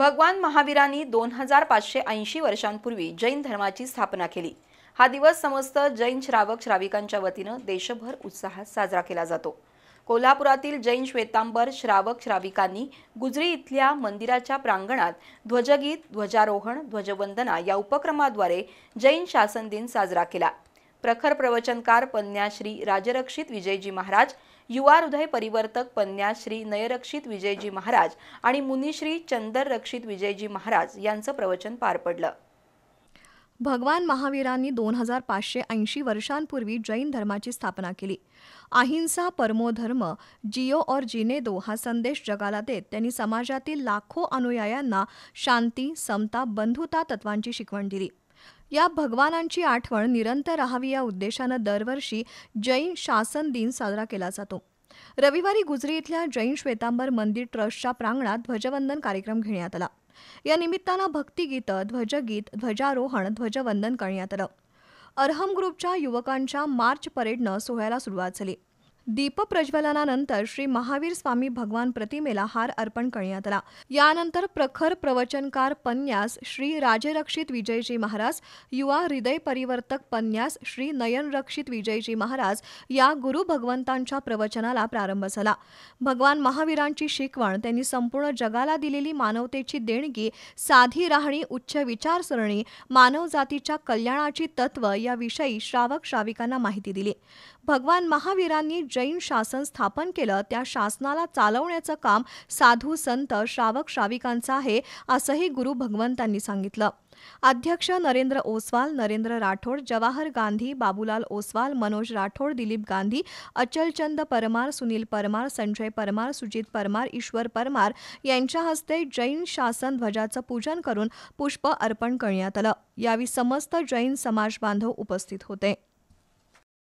भगवान महावीरांनी दोन हजार पाचशे ऐंशी वर्षांपूर्वी जैन धर्माची स्थापना केली हा दिवस समस्त जैन श्रावक श्राविकांच्या वतीनं देशभर उत्साहात साजरा केला जातो कोल्हापुरातील जैन श्वेतांबर श्रावक श्राविकांनी गुजरी इथल्या मंदिराच्या प्रांगणात ध्वजगीत ध्वजारोहण ध्वजवंदना या उपक्रमाद्वारे जैन शासन दिन साजरा केला प्रखर प्रवचनकार पन्याश्री राजरक्षित विजयजी महाराज युवा हृदय परिवर्तक पन्याश्री नयरक्षित विजयजी महाराज आणि मुनिश्री चंदर रक्षित विजयजी महाराज यांचं प्रवचन पार पडलं भगवान महावीरांनी दोन हजार पाचशे ऐंशी वर्षांपूर्वी जैन धर्माची स्थापना केली अहिंसा परमो धर्म जिओ और जिने दो हा संदेश जगाला देत त्यांनी समाजातील लाखो अनुयायांना शांती समता बंधुता तत्वांची शिकवण दिली या भगवानांची आठवण निरंतर राहावी या उद्देशानं दरवर्षी जैन शासन दिन साजरा केला जातो रविवारी गुजरी इथल्या जैन श्वेतांबर मंदिर ट्रस्टच्या प्रांगणात ध्वजवंदन कार्यक्रम घेण्यात आला या निमित्तानं भक्तिगीतं ध्वजगीत ध्वजारोहण ध्वजवंदन करण्यात आलं अरहम ग्रुपच्या युवकांच्या मार्च परेडनं सोहळ्याला सुरुवात झाली दीपप्रज्वलनानंतर श्री महावीर स्वामी भगवान प्रतिमेला हार अर्पण करण्यात आला यानंतर प्रखर प्रवचनकार पन्यास श्री राजरक्षित विजयजी महाराज युवा हृदय परिवर्तक पन्यास श्री नयनरक्षित विजयजी महाराज या गुरु भगवंतांच्या प्रवचनाला प्रारंभ झाला भगवान महावीरांची शिकवण त्यांनी संपूर्ण जगाला दिलेली मानवतेची देणगी साधी राहणी उच्च विचारसरणी मानवजातीच्या कल्याणाची तत्व याविषयी श्रावक श्राविकांना माहिती दिली भगवान महावीरांनी जैन शासन स्थापन केलं त्या शासनाला चालवण्याचं काम साधू संत श्रावक श्राविकांचं आहे असंही गुरु भगवंतांनी सांगितलं अध्यक्ष नरेंद्र ओसवाल नरेंद्र राठोड जवाहर गांधी बाबूलाल ओसवाल मनोज राठोड दिलीप गांधी अचलचंद परमार सुनील परमार संजय परमार सुजित परमार ईश्वर परमार यांच्या हस्ते जैन शासन ध्वजाचं पूजन करून पुष्प अर्पण करण्यात आलं यावेळी समस्त जैन समाज बांधव उपस्थित होते